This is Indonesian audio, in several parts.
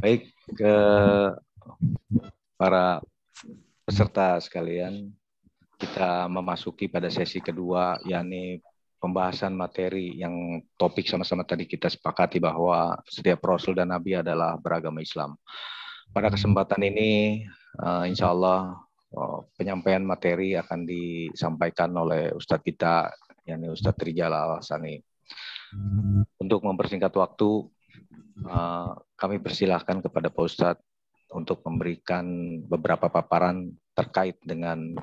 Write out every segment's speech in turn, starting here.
Baik ke para peserta sekalian, kita memasuki pada sesi kedua, yakni pembahasan materi yang topik sama-sama tadi kita sepakati bahwa setiap Rasul dan Nabi adalah beragama Islam. Pada kesempatan ini, eh, insya Allah eh, penyampaian materi akan disampaikan oleh Ustadz kita, yakni Ustadz Trijala Al-Sani. Untuk mempersingkat waktu, eh, kami persilahkan kepada Pak Ustadz untuk memberikan beberapa paparan terkait dengan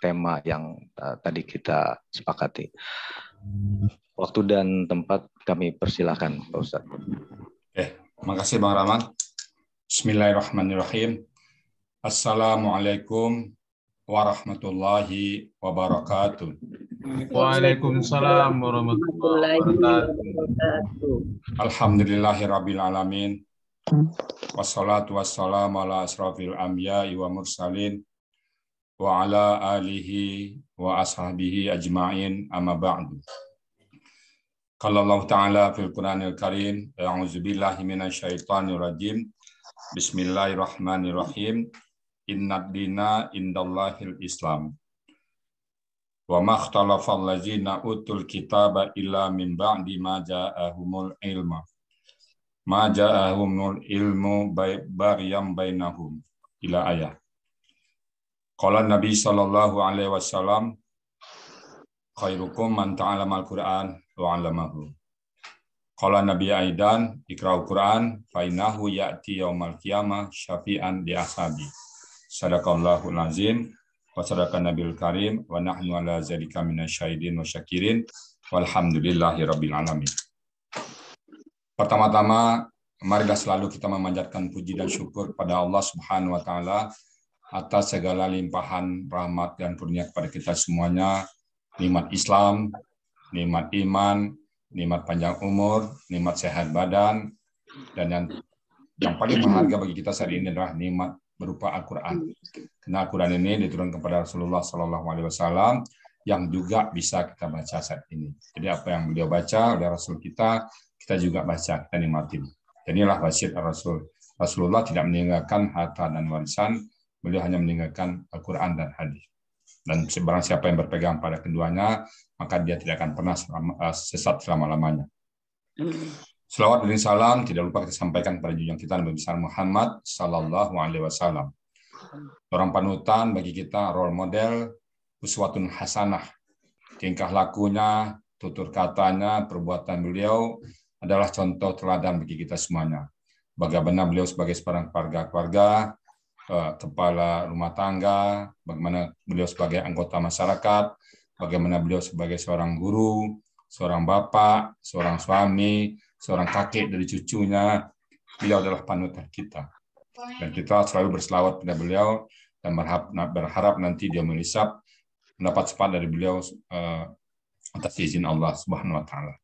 tema yang uh, tadi kita sepakati. Waktu dan tempat kami persilahkan, Pak Ustadz. Oke, kasih Bang Rahmat. Bismillahirrahmanirrahim. Assalamualaikum warahmatullahi wabarakatuh. Waalaikumsalam warahmatullahi wabarakatuh. Alhamdulillahirabbil Wassalatu wassalamu ala asrafil amya wa mursalin wa ala alihi wa ashabihi ajma'in amma ba'du. Qala Allah Ta'ala fil Qur'anil Karim, a'udzu billahi rajim. Bismillahirrahmanirrahim. Innad dina indallahil Islam. Wa ma utul kitaba illa min ba'di ma ja'ahumul ilma ma ja'ahumul ilmu baik bainahum ila ayah. Kalau Nabi Shallallahu alaihi wasallam khairukum man ta'allama al-Qur'an wa alamahu. Kala Nabi Aidan ikrau Qur'an fainahu yakti ya'ti yaumal qiyamah syafi'an di ashabi. Sadaqallahu lazim. wa sadaqa nabil karim wa nahnu ala zalika minasyahidin wa syakirin walhamdulillahi rabbil alamin. Pertama-tama, marilah selalu kita memanjatkan puji dan syukur kepada Allah Subhanahu wa taala atas segala limpahan rahmat dan kurnia kepada kita semuanya, nikmat Islam, nikmat iman, nikmat panjang umur, nikmat sehat badan, dan yang yang paling berharga bagi kita saat ini adalah nikmat berupa Al-Quran. Karena Al-Quran ini diturunkan kepada Rasulullah Shallallahu Alaihi Wasallam yang juga bisa kita baca saat ini. Jadi apa yang beliau baca oleh Rasul kita kita juga baca, kita nikmatin. Inilah wasiat Rasul. Rasulullah tidak meninggalkan harta dan warisan, beliau hanya meninggalkan Al-Quran dan hadis. Dan sebarang siapa yang berpegang pada keduanya, maka dia tidak akan pernah selama, eh, sesat selama-lamanya. Hmm. Selawat dan salam tidak lupa kita sampaikan kepada junjungan kita Nabi besar Muhammad Sallallahu Alaihi Wasallam. Orang panutan bagi kita role model uswatun hasanah. Tingkah lakunya, tutur katanya, perbuatan beliau adalah contoh teladan bagi kita semuanya. Bagaimana beliau sebagai seorang keluarga keluarga, eh, kepala rumah tangga, bagaimana beliau sebagai anggota masyarakat, bagaimana beliau sebagai seorang guru, seorang bapak, seorang suami, seorang kakek dari cucunya, beliau adalah panutan kita. Dan kita selalu berselawat pada beliau dan berharap, berharap nanti dia melisap mendapat sepat dari beliau uh, atas izin Allah Subhanahu wa taala.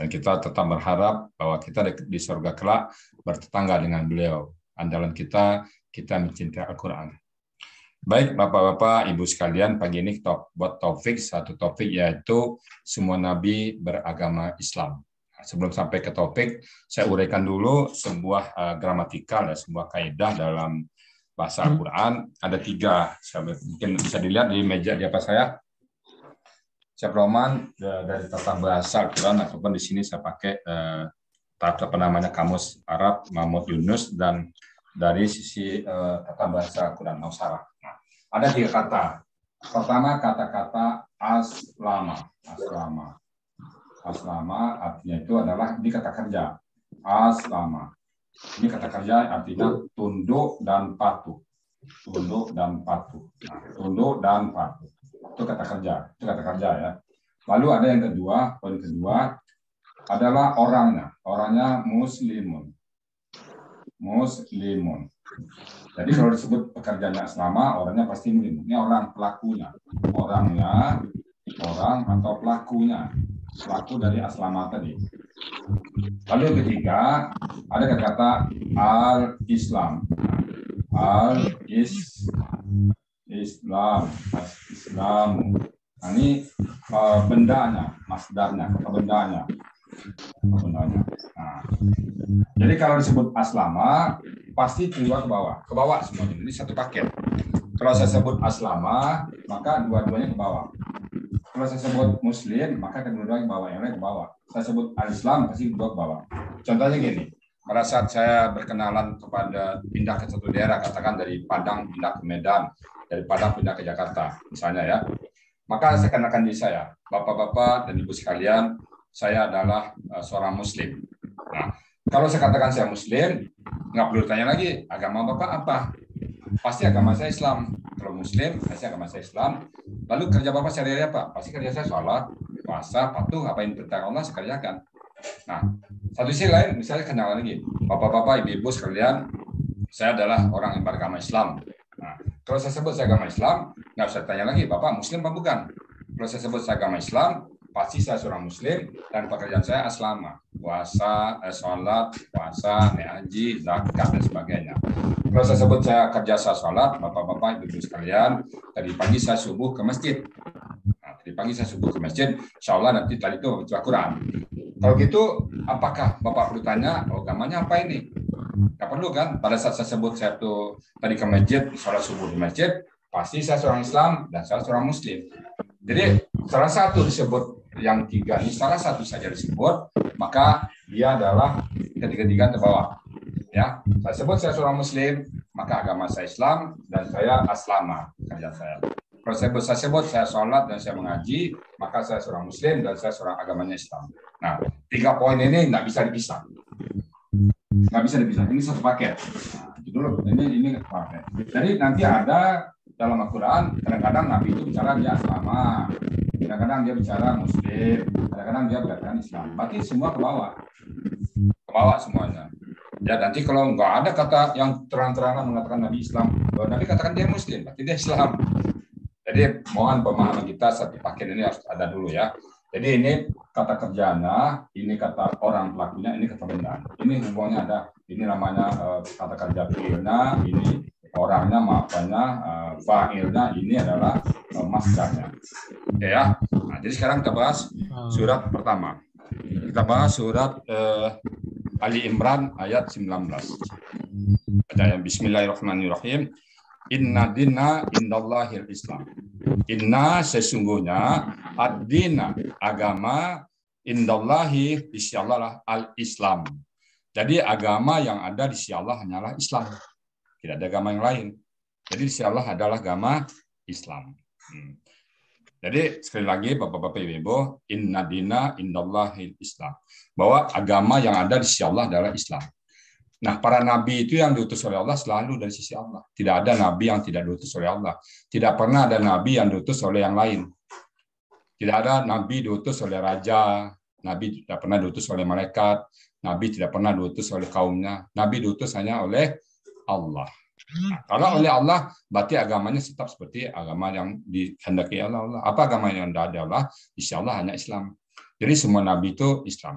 Dan kita tetap berharap bahwa kita di surga kelak bertetangga dengan beliau. Andalan kita, kita mencintai Al-Quran. Baik, Bapak-Bapak, Ibu sekalian, pagi ini kita buat topik, satu topik yaitu semua nabi beragama Islam. Sebelum sampai ke topik, saya uraikan dulu sebuah eh, gramatikal, ya, sebuah kaidah dalam bahasa hmm. Al-Quran. Ada tiga, mungkin bisa dilihat di meja di atas saya. Roman eh, dari tata bahasa quran ataupun di sini saya pakai eh, tata apa namanya kamus Arab Mahmud Yunus dan dari sisi eh, tata bahasa quran Hausara. Nah, ada tiga kata. Pertama kata-kata aslama. Aslama. Aslama artinya itu adalah di kata kerja. Aslama. Ini kata kerja artinya tunduk dan patuh. Tunduk dan patuh. Nah, tunduk dan patuh. Itu kata kerja, itu kata kerja ya. Lalu ada yang kedua, poin kedua adalah orangnya. Orangnya muslimun. Muslimun. Jadi kalau disebut pekerjaannya asrama, orangnya pasti muslim. Ini orang pelakunya. Orangnya, orang atau pelakunya. Pelaku dari asrama tadi. Lalu yang ketiga, ada kata-kata al-Islam. Al-Islam. Islam. Islam. nah ini uh, bendanya, masdarnya, kata bendanya. bendanya. Nah, jadi kalau disebut aslama, pasti keluar ke bawah, ke bawah semuanya. ini satu paket. Kalau saya sebut aslama, maka dua-duanya ke bawah. Kalau saya sebut muslim, maka kedua-duanya ke bawah, yang lain ke bawah. Saya sebut al-Islam, pasti kedua ke bawah. Contohnya gini, pada saat saya berkenalan kepada pindah ke satu daerah, katakan dari Padang pindah ke Medan, daripada pindah ke Jakarta misalnya ya. Maka saya kenalkan di saya, Bapak-bapak dan Ibu sekalian, saya adalah eh, seorang muslim. Nah, kalau saya katakan saya muslim, nggak perlu tanya lagi agama Bapak apa. Pasti agama saya Islam. Kalau muslim, pasti agama saya Islam. Lalu kerja Bapak sehari-hari apa? Pasti kerja saya sholat, puasa, patuh, apa yang perintah Allah saya kerjakan. Nah, satu sisi lain misalnya kenalan lagi. Bapak-bapak, ibu-ibu sekalian, saya adalah orang yang beragama Islam. Kalau saya sebut saya agama Islam, nggak usah tanya lagi, Bapak Muslim apa bukan? Kalau saya sebut saya agama Islam, pasti saya seorang Muslim dan pekerjaan saya aslama, puasa, eh, sholat, puasa, haji, zakat dan sebagainya. Kalau saya sebut saya kerja saya sholat, bapak-bapak, ibu-ibu sekalian, tadi pagi saya subuh ke masjid. Nah, tadi pagi saya subuh ke masjid, insya Allah nanti tadi itu baca Quran. Kalau gitu, apakah bapak perlu tanya, oh, agamanya apa ini? Gak perlu kan? Pada saat saya sebut saya tuh tadi ke masjid, sholat subuh di masjid, pasti saya seorang Islam dan saya seorang Muslim. Jadi salah satu disebut yang tiga ini, salah satu saja disebut, maka dia adalah ketiga-tiga terbawah. Ya, saya sebut saya seorang Muslim, maka agama saya Islam dan saya aslama kerja saya. Kalau saya sebut saya sebut saya sholat dan saya mengaji, maka saya seorang Muslim dan saya seorang agamanya Islam. Nah, tiga poin ini tidak bisa dipisah nggak bisa dipisah. Ini satu paket. Nah, loh, ini ini paket. Jadi nanti ada dalam Al-Quran kadang-kadang Nabi itu bicara dia sama, kadang-kadang dia bicara muslim, kadang-kadang dia berkata Islam. Berarti semua ke bawah, ke bawah semuanya. Ya nanti kalau nggak ada kata yang terang-terangan mengatakan Nabi Islam, kalau Nabi katakan dia Muslim, berarti dia Islam. Jadi mohon pemahaman kita satu paket ini harus ada dulu ya. Jadi ini kata kerjana, ini kata orang pelakunya, ini kata benda. Ini hubungannya ada. Ini namanya uh, kata kerja fiilnya, ini orangnya, maafannya, uh, eh, fa'ilnya, ini adalah uh, eh, masdarnya. Ya, ya. Nah, jadi sekarang kita bahas hmm. surat pertama. Kita bahas surat uh, Ali Imran ayat 19. Ada yang Bismillahirrahmanirrahim. Inna dina indallahil Islam. Inna sesungguhnya ad-dina agama indallahi isyallah al-Islam. Jadi agama yang ada di sisi Allah hanyalah Islam. Tidak ada agama yang lain. Jadi di Allah adalah agama Islam. Hmm. Jadi sekali lagi Bapak-bapak Ibu, ibu inna dina indallahi Islam. Bahwa agama yang ada di sisi Allah adalah Islam. Nah, para nabi itu yang diutus oleh Allah selalu dari sisi Allah. Tidak ada nabi yang tidak diutus oleh Allah. Tidak pernah ada nabi yang diutus oleh yang lain. Tidak ada nabi diutus oleh raja, nabi tidak pernah diutus oleh malaikat, nabi tidak pernah diutus oleh kaumnya. Nabi diutus hanya oleh Allah. Nah, kalau hmm. oleh Allah, berarti agamanya tetap seperti agama yang dihendaki Allah. Allah. Apa agama yang tidak ada Allah? Insya Allah hanya Islam. Jadi semua nabi itu Islam.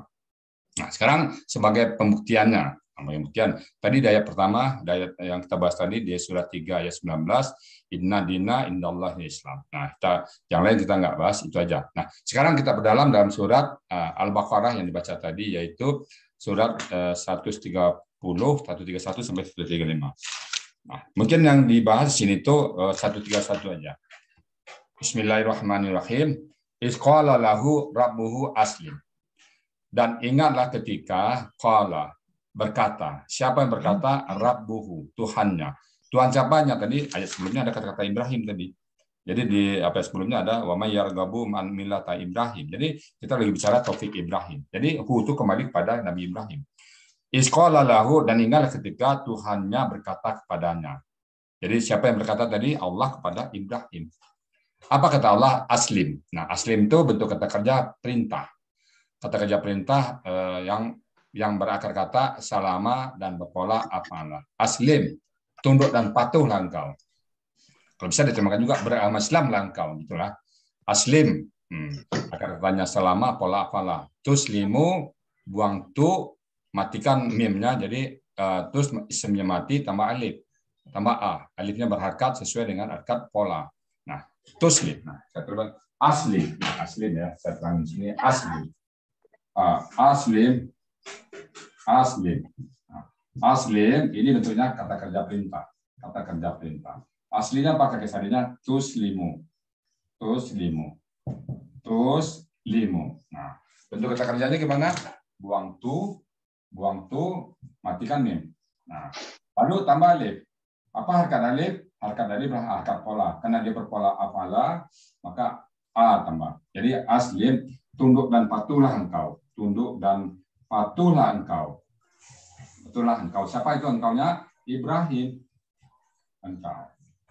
Nah, sekarang sebagai pembuktiannya, demikian tadi daya pertama daya yang kita bahas tadi di surat 3 ayat 19 inna dina indallah islam nah kita yang lain kita nggak bahas itu aja nah sekarang kita berdalam dalam surat uh, al-baqarah yang dibaca tadi yaitu surat uh, 130 131 sampai 135 nah mungkin yang dibahas di sini tuh eh, uh, 131 aja Bismillahirrahmanirrahim Isqala lahu rabbuhu aslim dan ingatlah ketika qala berkata. Siapa yang berkata? Hmm. Rabbuhu, Tuhannya. Tuhan siapanya tadi ayat sebelumnya ada kata-kata Ibrahim tadi. Jadi di apa sebelumnya ada wa may yarghabu man millata Ibrahim. Jadi kita lagi bicara taufik Ibrahim. Jadi hu itu kembali kepada Nabi Ibrahim. Isqala lahu dan ingatlah ketika Tuhannya berkata kepadanya. Jadi siapa yang berkata tadi Allah kepada Ibrahim. Apa kata Allah? Aslim. Nah, aslim itu bentuk kata kerja perintah. Kata kerja perintah eh, yang yang berakar kata salama dan berpola apana. Aslim, tunduk dan patuh langkau Kalau bisa diterjemahkan juga beragama Islam langkau gitulah. Aslim, hmm. akar katanya salama, pola terus Tuslimu, buang tu, matikan mimnya, jadi uh, eh, terus isimnya mati, tambah alif, tambah a. Alifnya berharkat sesuai dengan akad pola. Nah, tuslim. Nah, saya terbang aslim nah, aslim ya, saya terangin sini aslim Uh, aslim Asli. Nah, Asli ini bentuknya kata kerja perintah. Kata kerja perintah. Aslinya pakai kesalinya tuslimu. Tuslimu. Tuslimu. Nah, bentuk kata kerjanya gimana? Buang tu, buang tu, matikan mim. Nah, lalu tambah alif. Apa harkat alif? Harkat alif adalah harkat pola. Karena dia berpola apala maka a tambah. Jadi aslim tunduk dan patuhlah engkau. Tunduk dan patuhlah engkau. Patuhlah engkau. Siapa itu engkaunya? Ibrahim. Engkau.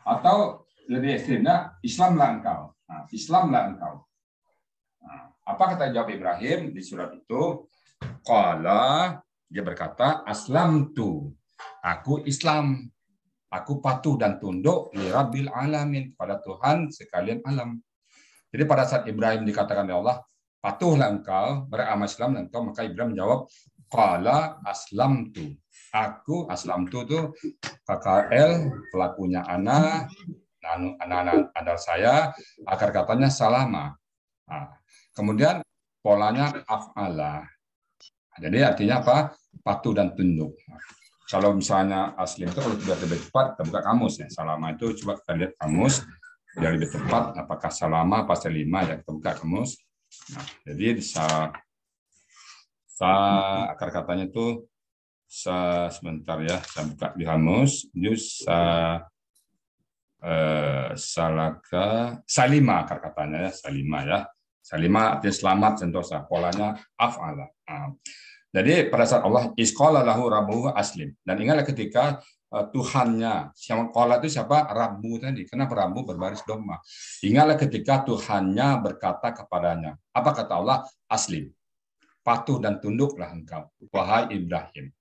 Atau lebih ekstrimnya, Islamlah engkau. Nah, Islamlah engkau. Nah, apa kata jawab Ibrahim di surat itu? Kala dia berkata, aslam tu. Aku Islam. Aku patuh dan tunduk li alamin kepada Tuhan sekalian alam. Jadi pada saat Ibrahim dikatakan oleh Allah, patuhlah engkau beramal Islam dan engkau maka Ibrahim menjawab qala aslamtu aku aslamtu itu KKL pelakunya anak anak-anak ada saya akar katanya salama nah, kemudian polanya afala jadi artinya apa patuh dan tunduk kalau misalnya aslim itu kalau tidak lebih cepat kita buka kamus ya salama itu coba kita lihat kamus biar lebih tepat apakah salama pasal lima ya kita buka kamus Nah, jadi sa, sa akar katanya tuh sa sebentar ya, saya buka di Hamus, jus sa eh, salaka salima akar katanya ya, salima ya. Salima artinya selamat sentosa. Polanya af'ala. Nah. Jadi pada saat Allah iskola lahu rabbuhu aslim. Dan ingatlah ketika E, Tuhannya. Siapa kola itu siapa? Rabu tadi. Kenapa Rabu berbaris doma? Ingatlah ketika Tuhannya berkata kepadanya. Apa kata Allah? Aslim. Patuh dan tunduklah engkau. Wahai Ibrahim.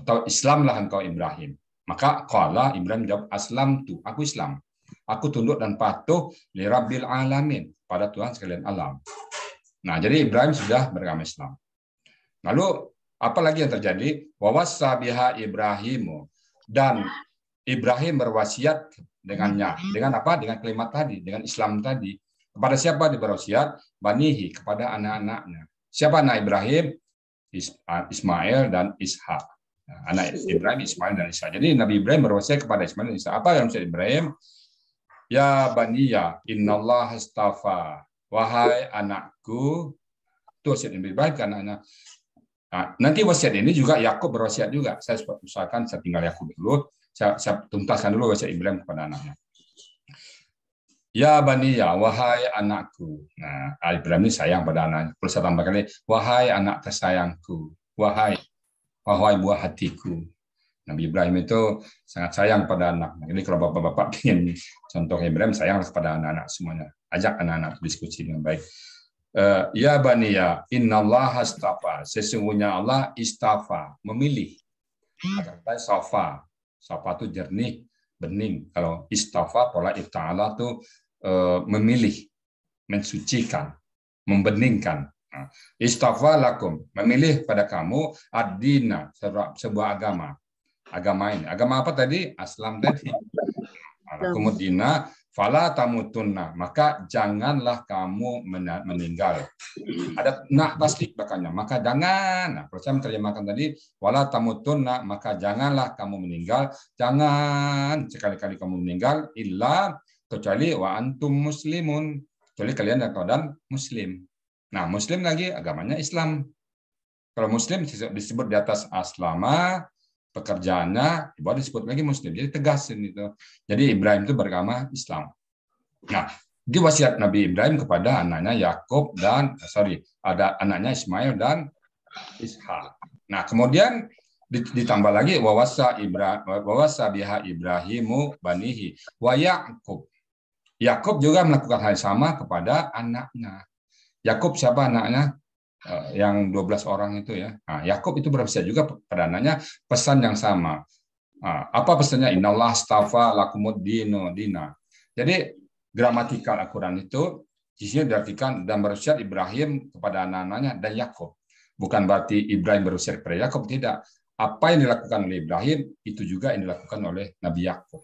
Atau Islamlah engkau Ibrahim. Maka kola Ibrahim jawab, Aslam tu. Aku Islam. Aku tunduk dan patuh li Rabbil Alamin. Pada Tuhan sekalian alam. Nah, jadi Ibrahim sudah beragama Islam. Lalu apa lagi yang terjadi? Wawassabiha Ibrahimu dan Ibrahim berwasiat dengannya dengan apa dengan kalimat tadi dengan Islam tadi kepada siapa dia berwasiat banihi kepada anak-anaknya siapa anak Ibrahim ah, Ismail dan Ishak nah, anak iya. Ibrahim Ismail dan Ishak jadi Nabi Ibrahim berwasiat kepada Ismail dan Ishak apa yang maksud Ibrahim ya baniya innallaha astafa wahai anakku itu Nabi Ibrahim karena anak Nah, nanti wasiat ini juga Yakub berwasiat juga. Saya usahakan saya tinggal Yakub dulu. Saya, saya tuntaskan dulu wasiat Ibrahim kepada anaknya. Ya bani ya, wahai anakku. Nah, ah, Ibrahim ini sayang pada anaknya. Perlu saya tambahkan lagi, wahai anak tersayangku, wahai wahai buah hatiku. Nabi Ibrahim itu sangat sayang pada anak. Ini kalau bapak-bapak ingin contoh Ibrahim sayang kepada anak-anak semuanya. Ajak anak-anak diskusi dengan baik. Eh, ya Baniya, innallaha astafa. Sesungguhnya Allah istafa, memilih. Kata safa. Safa itu jernih, bening. Kalau istafa, pola ta'ala itu eh, memilih, mensucikan, membeningkan. Nah, istafa lakum, memilih pada kamu ad sebuah agama. Agama ini. Agama apa tadi? Aslam tadi. Nah, Lakumud dina, Fala tamutunna, maka janganlah kamu meninggal. Ada nak pasti bahkannya maka jangan. Nah, kalau saya menerjemahkan tadi, wala tamutunna, maka janganlah kamu meninggal. Jangan sekali-kali kamu meninggal, illa kecuali wa antum muslimun. Kecuali kalian dan keadaan muslim. Nah, muslim lagi agamanya Islam. Kalau muslim disebut di atas aslama, pekerjaannya baru disebut lagi muslim jadi tegas ini tuh jadi Ibrahim itu beragama Islam nah di wasiat Nabi Ibrahim kepada anaknya Yakub dan eh, sorry ada anaknya Ismail dan Ishak nah kemudian ditambah lagi wawasa Ibrahim wawasa biha Ibrahimu banihi wa Yakub Yakub juga melakukan hal yang sama kepada anaknya Yakub siapa anaknya Eh, yang 12 orang itu ya. Nah, Yakub itu berbisa juga padanannya pesan yang sama. Nah, apa pesannya? Inallah stafa lakumud dina. Jadi gramatikal Al-Quran itu isinya diartikan dan berusia Ibrahim kepada anak-anaknya dan Yakub. Bukan berarti Ibrahim berusia kepada Yakub tidak. Apa yang dilakukan oleh Ibrahim itu juga yang dilakukan oleh Nabi Yakub.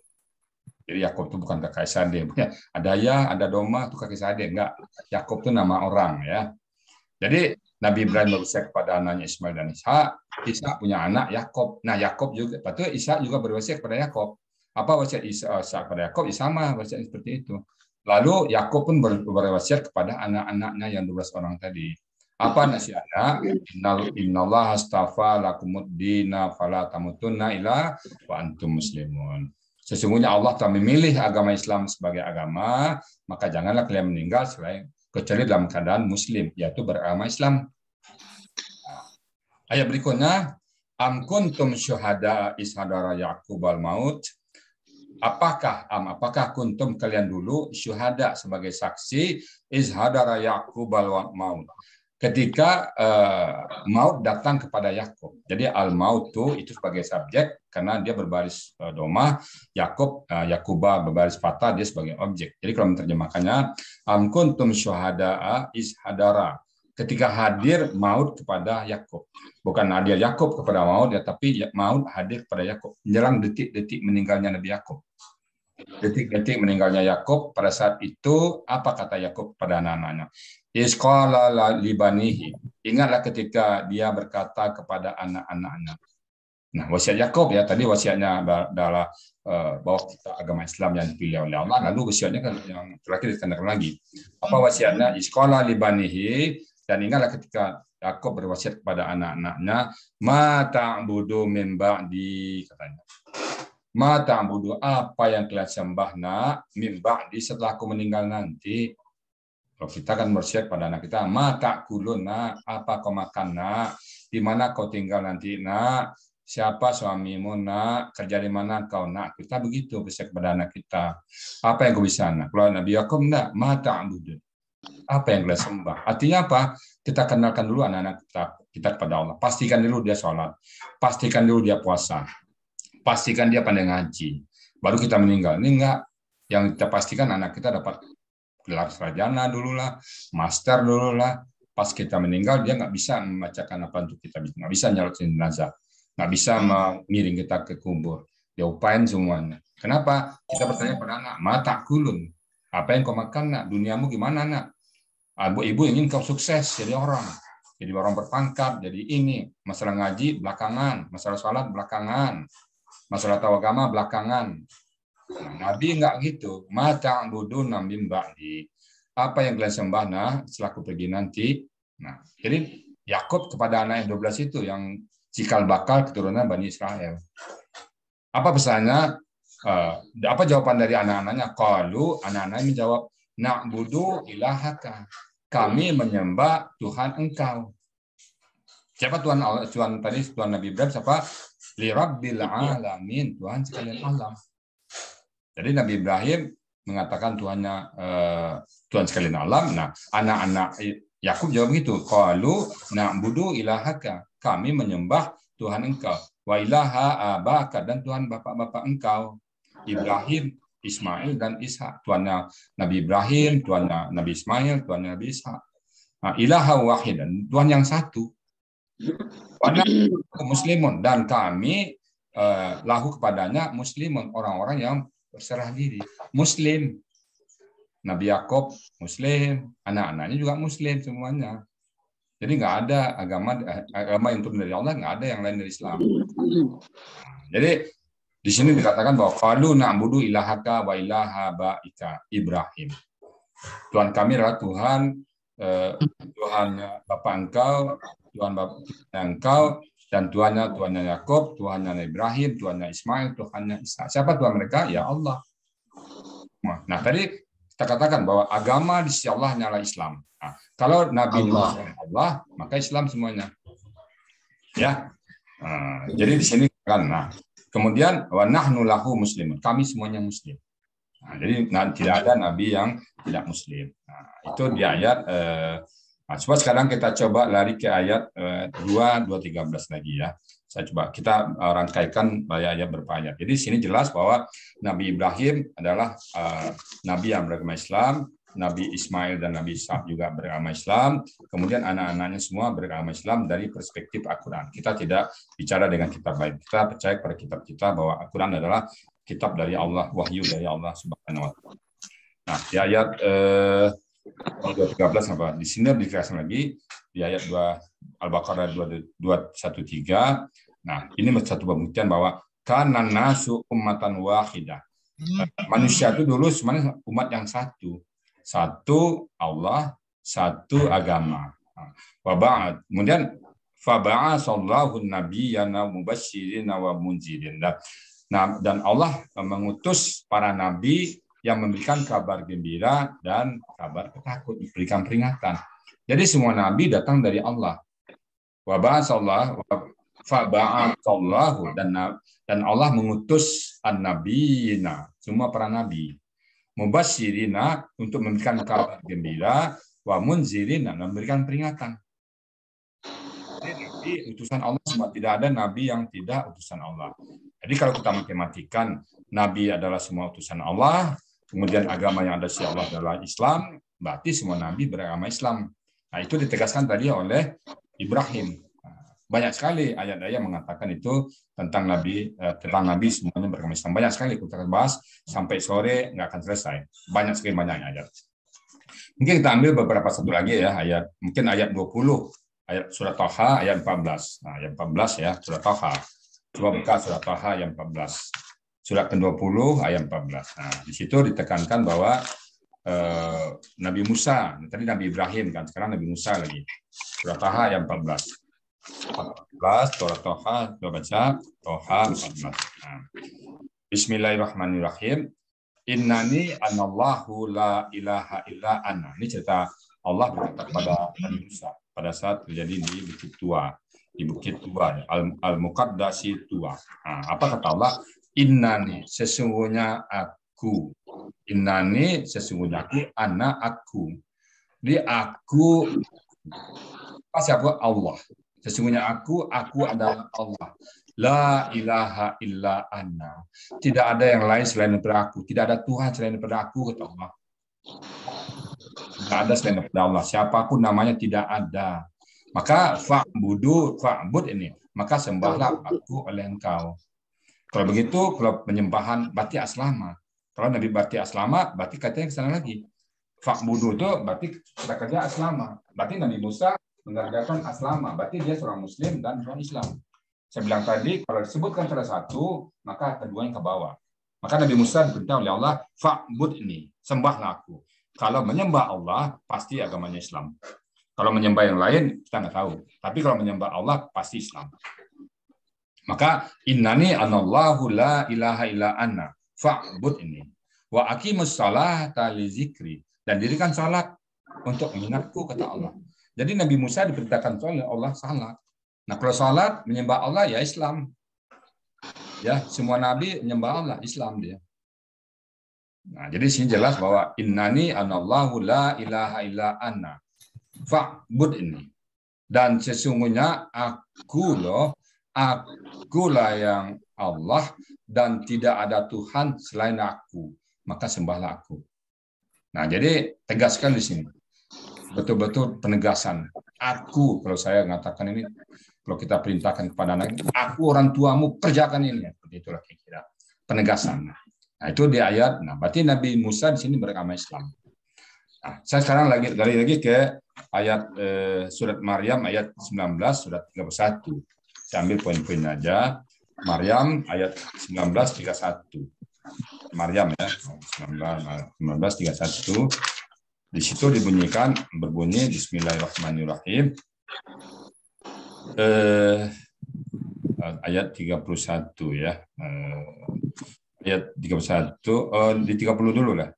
Jadi Yakub itu bukan kakak Sade. Ada ya, ada Doma itu kakak Sade. Enggak. Yakub itu nama orang ya. Jadi Nabi Ibrahim berwasiat kepada anaknya Ismail dan Ishak. Ishak punya anak Yakob. Nah, Yakob juga, patut Ishak juga berwasiat kepada Yakob. Apa wasiat Ishak eh, kepada Yakob? Ya sama wasiat seperti itu. Lalu Yakob pun berwasiat kepada anak-anaknya yang 12 orang tadi. Apa nasihatnya? anak? Innal astafa lakumud dina fala ila wa antum muslimun. Sesungguhnya Allah telah memilih agama Islam sebagai agama, maka janganlah kalian meninggal selain kecuali dalam keadaan muslim yaitu beragama Islam. Nah, ayat berikutnya am kuntum syuhada ishadara Yakub al maut apakah am apakah kuntum kalian dulu syuhada sebagai saksi ishadara Yakub al maut ketika uh, maut datang kepada Yakob. Jadi al maut itu itu sebagai subjek karena dia berbaris uh, eh, doma, Yakob uh, Yakuba berbaris patah dia sebagai objek. Jadi kalau menerjemahkannya am kuntum syuhadaa is hadara. Ketika hadir maut kepada Yakob. Bukan hadir Yakob kepada maut ya tapi ya, maut hadir kepada Yakob menjelang detik-detik meninggalnya Nabi Yakob detik-detik meninggalnya Yakub pada saat itu apa kata Yakub pada anak-anaknya Iskola libanihi ingatlah ketika dia berkata kepada anak-anaknya Nah, wasiat Yakub ya tadi wasiatnya adalah eh, bahwa kita agama Islam yang dipilih oleh Allah. Lalu wasiatnya kan yang terakhir ditandakan lagi. Apa wasiatnya? Iskola libanihi dan ingatlah ketika Yakub berwasiat kepada anak-anaknya, mata budu membak di katanya. Mata budu apa yang kalian sembah nak mimba di setelah aku meninggal nanti. Kalau kita akan bersiap pada anak kita, mata kulun nak apa kau makan nak, di mana kau tinggal nanti nak, siapa suamimu nak, kerja di mana kau nak. Kita begitu bersiap kepada anak kita. Apa yang kau bisa nak? Kalau Nabi Yakub nak mata budu. Apa yang kalian sembah? Artinya apa? Kita kenalkan dulu anak-anak kita, kita kepada Allah. Pastikan dulu dia sholat. Pastikan dulu dia puasa pastikan dia pandai ngaji. Baru kita meninggal. Ini enggak. Yang kita pastikan anak kita dapat gelar sarjana lah master dulu lah Pas kita meninggal, dia enggak bisa membacakan apa untuk kita. Nggak bisa nyalotin jenazah. Nggak bisa miring kita ke kubur. Dia upain semuanya. Kenapa? Kita bertanya pada anak, mata kulun. Apa yang kau makan, nak? Duniamu gimana, nak? Ibu, ibu ingin kau sukses jadi orang. Jadi orang berpangkat, jadi ini. Masalah ngaji, belakangan. Masalah sholat, belakangan masalah tahu agama belakangan. Nah, Nabi nggak gitu. Mata budu nabi di Apa yang kalian sembah nah selaku pergi nanti. Nah, jadi Yakub kepada anak yang 12 itu yang cikal bakal keturunan Bani Israel. Apa pesannya? Eh, apa jawaban dari anak-anaknya? Kalau anak-anaknya menjawab, nak budu ilahaka. Kami menyembah Tuhan engkau. Siapa Tuhan Tuhan tadi Tuhan Nabi Ibrahim siapa? li rabbil iya. alamin, Tuhan sekalian alam. Jadi Nabi Ibrahim mengatakan Tuhannya uh, Tuhan sekalian alam. Nah, anak-anak Yakub jawab begitu, "Qalu na'budu ilahaka." Kami menyembah Tuhan engkau. Wa ilaha abaka dan Tuhan bapak-bapak engkau. Ibrahim, Ismail dan Ishak. Tuhannya Nabi Ibrahim, Tuhannya Nabi Ismail, Tuhannya Nabi Ishak. Nah, ilaha wahid dan Tuhan yang satu. Padahal hmm. muslimun dan kami eh, lahu kepadanya muslimun orang-orang yang berserah diri, muslim. Nabi Yakob muslim, anak-anaknya juga muslim semuanya. Jadi nggak ada agama eh, agama yang turun dari Allah, nggak ada yang lain dari Islam. Jadi di sini dikatakan bahwa kalu na'budu ilahaka wa ilaha ba'ika Ibrahim. Tuhan kami adalah Tuhan eh, Tuhan Bapak engkau, Tuhan Bapa Engkau dan tuannya tuannya Yakob, tuannya Ibrahim, tuannya Ismail, Tuhannya Isa. Siapa Tuhan mereka? Ya Allah. Nah, nah, tadi kita katakan bahwa agama di sisi Allah nyala Islam. Nah, kalau Nabi Allah. Allah, maka Islam semuanya. Ya. Nah, jadi di sini kan nah kemudian wa nahnu muslim Kami semuanya muslim. Nah, jadi nah, tidak ada nabi yang tidak muslim. Nah, itu di ayat eh, Nah, coba sekarang kita coba lari ke ayat eh, 2, tiga 13 lagi ya. Saya coba kita eh, rangkaikan ayat-ayat berpayat. Jadi sini jelas bahwa Nabi Ibrahim adalah uh, Nabi yang beragama Islam, Nabi Ismail dan Nabi Ishak juga beragama Islam, kemudian anak-anaknya semua beragama Islam dari perspektif Al-Quran. Kita tidak bicara dengan kitab Baik, Kita percaya pada kitab kita bahwa Al-Quran adalah kitab dari Allah, wahyu dari Allah Subhanahu wa taala. Nah, di ayat eh, 13 apa? Di sini lebih lagi di ayat 2 Al-Baqarah 213. Nah, ini satu pembuktian bahwa karena nasu ummatan wahidah. Hmm. Manusia itu dulu sebenarnya umat yang satu. Satu Allah, satu agama. wabahat nah, Kemudian faba'asallahu nabiyana mubashirina wa munzirin. Nah, dan Allah mengutus para nabi yang memberikan kabar gembira dan kabar ketakut, memberikan peringatan. Jadi semua nabi datang dari Allah. Wa ba'atsallah dan dan Allah mengutus an-nabiyina, semua para nabi. Mubasyirina untuk memberikan kabar gembira, wa munzirina memberikan peringatan. Jadi utusan Allah semua tidak ada nabi yang tidak utusan Allah. Jadi kalau kita matematikan nabi adalah semua utusan Allah, Kemudian agama yang ada si Allah adalah Islam, berarti semua nabi beragama Islam. Nah, itu ditegaskan tadi oleh Ibrahim. Nah, banyak sekali ayat-ayat mengatakan itu tentang Nabi, eh, tentang Nabi semuanya beragama Islam. Banyak sekali kita akan bahas sampai sore nggak akan selesai. Banyak sekali banyak ayat. Mungkin kita ambil beberapa satu lagi ya ayat. Mungkin ayat 20 ayat surat Taha ayat 14. Nah, ayat 14 ya surat Taha. Coba buka surat Taha ayat 14 surat ke-20 ayat 14. Nah, di situ ditekankan bahwa eh, Nabi Musa, tadi Nabi Ibrahim kan, sekarang Nabi Musa lagi. Surat Taha ayat 14. 14, surat Toha, kita baca Toha 14. Nah. Bismillahirrahmanirrahim. Innani anallahu la ilaha illa anna. Ini cerita Allah berkata kepada Nabi Musa pada saat terjadi di Bukit Tua. Di Bukit Tua, Al-Muqaddasi Tua. Nah, apa kata Allah? innani sesungguhnya aku innani sesungguhnya aku anak aku di aku pas aku Allah sesungguhnya aku aku adalah Allah La ilaha illa anna. Tidak ada yang lain selain daripada aku. Tidak ada Tuhan selain daripada aku, kata Allah. Tidak ada selain daripada Allah. Siapapun namanya tidak ada. Maka fa'budu, fa'bud ini. Maka sembahlah aku oleh engkau. Kalau begitu, kalau penyembahan berarti aslama. Kalau Nabi berarti aslama, berarti katanya ke sana lagi. Fakbudu itu berarti kita kerja aslama. Berarti Nabi Musa mengerjakan aslama. Berarti dia seorang Muslim dan seorang Islam. Saya bilang tadi, kalau disebutkan salah satu, maka keduanya ke bawah. Maka Nabi Musa diperintah oleh Allah, Fakbud ini, sembahlah aku. Kalau menyembah Allah, pasti agamanya Islam. Kalau menyembah yang lain, kita nggak tahu. Tapi kalau menyembah Allah, pasti Islam. Maka innani anallahu la ilaha illa anna fa'bud ini. Wa aqimus salata li zikri. Dan dirikan salat untuk mengingatku kata Allah. Jadi Nabi Musa diperintahkan oleh Allah salat. Nah, kalau salat menyembah Allah ya Islam. Ya, semua nabi menyembah Allah, Islam dia. Nah, jadi sini jelas bahwa innani anallahu la ilaha illa anna fa'bud ini. Dan sesungguhnya aku loh akulah yang Allah dan tidak ada Tuhan selain aku, maka sembahlah aku. Nah, jadi tegaskan di sini. Betul-betul penegasan. Aku, kalau saya mengatakan ini, kalau kita perintahkan kepada anak, aku orang tuamu, kerjakan ini. Seperti itulah kira-kira. Penegasan. Nah, itu di ayat. Nah, berarti Nabi Musa di sini beragama Islam. Nah, saya sekarang lagi dari lagi ke ayat eh, surat Maryam ayat 19 surat 31. Saya ambil poin-poin aja. Maryam ayat 1931. Maryam ya, 1931. Di situ dibunyikan berbunyi Bismillahirrahmanirrahim. Eh, ayat 31 ya. Eh, ayat 31 eh, di 30 dulu lah.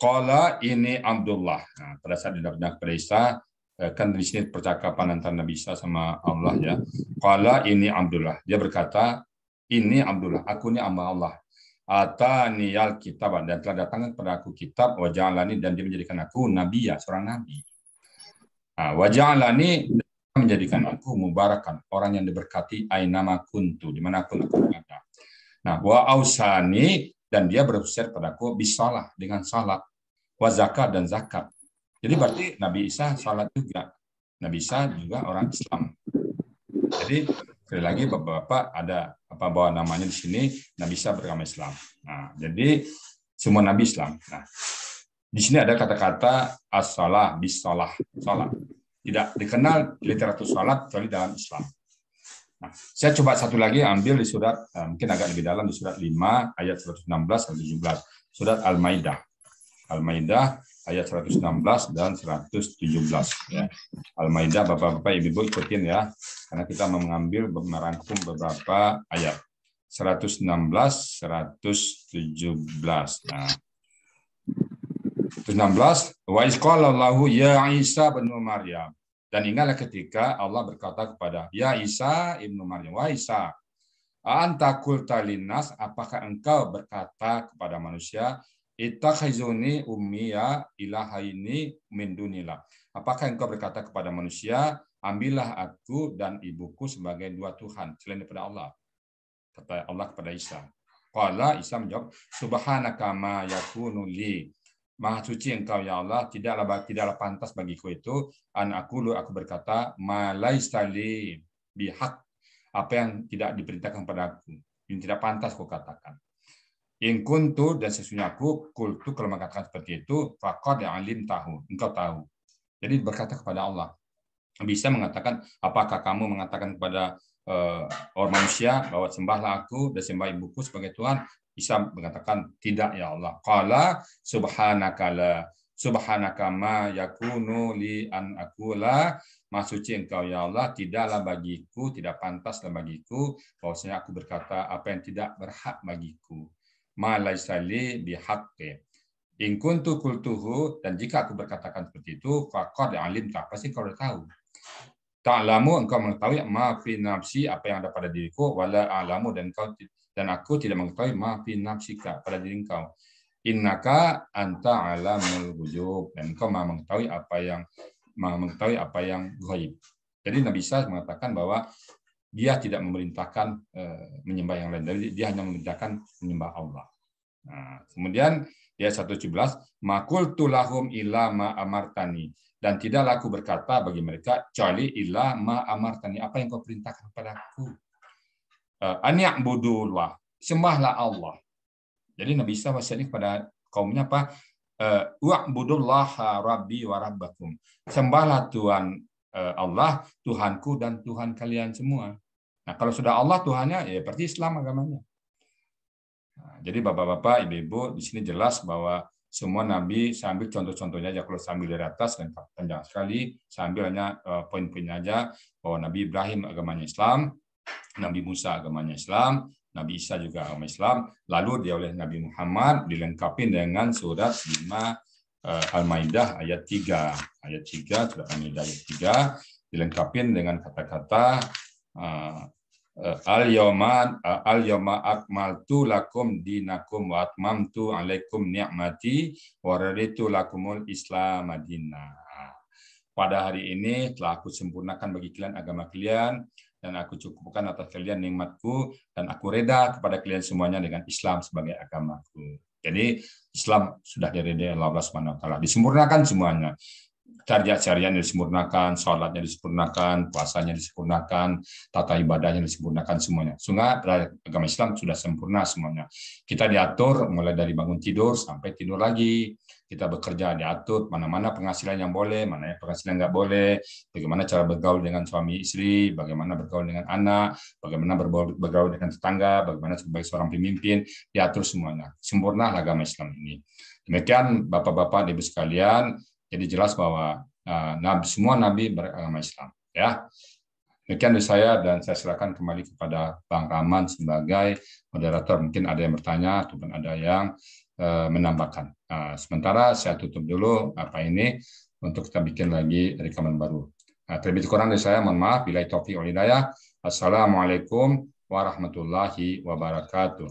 Qala ini Abdullah. Nah, pada saat didapat periksa Eh, kan di sini percakapan antara Nabi Isa sama Allah ya. Qala ini Abdullah. Dia berkata, ini Abdullah, aku ini hamba Allah. Ataniyal kitab dan telah datang kepada aku kitab ja'alani dan dia menjadikan aku nabi ya seorang nabi. Ah, wa ja'alani menjadikan aku mubarakan orang yang diberkati ainama kuntu di mana aku berada. Nah wa ausani dan dia berusir padaku bisalah dengan salat wa zakat dan zakat jadi hmm. berarti Nabi Isa salat juga. Nabi Isa juga orang Islam. Jadi sekali lagi Bapak-bapak ada apa bawa namanya di sini Nabi Isa beragama Islam. Nah, jadi semua nabi Islam. Nah, di sini ada kata-kata as-salah bis-salah salat. Tidak dikenal literatur salat kecuali dalam Islam. Nah, saya coba satu lagi ambil di surat eh, mungkin agak lebih dalam di surat 5 ayat 116 sampai 17. Surat Al-Maidah. Al-Maidah ayat 116 dan 117 ya. Al-Maidah Bapak-bapak Ibu-ibu ikutin ya karena kita mengambil merangkum beberapa ayat. 116 117. Nah. 116 wa isqalallahu ya Isa bin Maryam. Dan ingatlah ketika Allah berkata kepada ya Isa ibnu Maryam, wa Isa, antakul talinas, apakah engkau berkata kepada manusia, Ita ummi ya ilahaini min dunillah. Apakah engkau berkata kepada manusia, ambillah aku dan ibuku sebagai dua Tuhan selain daripada Allah. Kata Allah kepada Isa. Kala Isa menjawab, subhanaka ma yakunu li. Maha suci engkau ya Allah, tidaklah tidaklah pantas bagiku itu an aku lu aku berkata stali bihak apa yang tidak diperintahkan padaku yang tidak pantas kau katakan. In kuntu dan sesungguhnya aku kultu kalau mengatakan seperti itu fakor yang alim tahu engkau tahu. Jadi berkata kepada Allah bisa mengatakan apakah kamu mengatakan kepada uh, orang manusia bahwa sembahlah aku dan sembah ibuku sebagai Tuhan bisa mengatakan tidak ya Allah. Qala subhanaka la subhanaka ma yakunu li an akula Maha engkau ya Allah, tidaklah bagiku, tidak pantaslah bagiku, bahwasanya aku berkata apa yang tidak berhak bagiku ma laisa li bihaqqi. In kuntu kultuhu dan jika aku berkatakan seperti itu faqad alimta pasti kau tahu. Ta'lamu engkau mengetahui ma fi nafsi apa yang ada pada diriku wala alamu dan kau dan aku tidak mengetahui ma fi nafsika pada diri engkau. Innaka anta alamul ghuyub dan engkau maha mengetahui apa yang maha mengetahui apa yang ghaib. Jadi Nabi Isa mengatakan bahwa dia tidak memerintahkan eh, menyembah yang lain. Jadi dia hanya memerintahkan menyembah Allah. Nah, kemudian dia ya, 117 makul tulahum illa ma amartani dan tidak laku berkata bagi mereka kecuali illa ma amartani apa yang kau perintahkan padaku. Eh, aniak budulah sembahlah Allah. Jadi Nabi Isa ini kepada kaumnya apa? wa eh, Wa'budullaha rabbi wa rabbakum. Sembahlah Tuhan Allah, Tuhanku dan Tuhan kalian semua. Nah, kalau sudah Allah Tuhannya, ya berarti Islam agamanya. Nah, jadi bapak-bapak, ibu-ibu, di sini jelas bahwa semua nabi sambil contoh-contohnya aja kalau sambil dari atas dan panjang sekali sambil hanya eh, poin-poinnya aja bahwa Nabi Ibrahim agamanya Islam Nabi Musa agamanya Islam Nabi Isa juga agama Islam lalu dia oleh Nabi Muhammad dilengkapi dengan surat 5 eh, Al-Maidah ayat 3 ayat 3 surat Al-Maidah ayat 3 dilengkapi dengan kata-kata Ah, eh, al yoma eh, al yawma akmaltu lakum dinakum wa atmamtu alaikum ni'mati wa raditu lakumul islam madina. Pada hari ini telah aku sempurnakan bagi kalian agama kalian dan aku cukupkan atas kalian nikmatku dan aku reda kepada kalian semuanya dengan Islam sebagai agamaku. Jadi Islam sudah dari Allah Subhanahu wa taala disempurnakan semuanya karya-karyanya disempurnakan, sholatnya disempurnakan, puasanya disempurnakan, tata ibadahnya disempurnakan semuanya. Sehingga agama Islam sudah sempurna semuanya. Kita diatur mulai dari bangun tidur sampai tidur lagi. Kita bekerja diatur mana-mana penghasilan yang boleh, mana yang penghasilan nggak boleh, bagaimana cara bergaul dengan suami istri, bagaimana bergaul dengan anak, bagaimana bergaul dengan tetangga, bagaimana sebagai seorang pemimpin, diatur semuanya. Sempurna agama Islam ini. Demikian Bapak-Bapak, Ibu sekalian, jadi jelas bahwa eh, nabi, semua nabi beragama Islam. Ya, demikian dari saya dan saya serahkan kembali kepada Bang Rahman sebagai moderator. Mungkin ada yang bertanya ataupun ada yang eh, menambahkan. Eh, sementara saya tutup dulu apa ini untuk kita bikin lagi rekaman baru. terlebih kurang dari saya, mohon maaf. Bila taufiq oleh Assalamualaikum warahmatullahi wabarakatuh.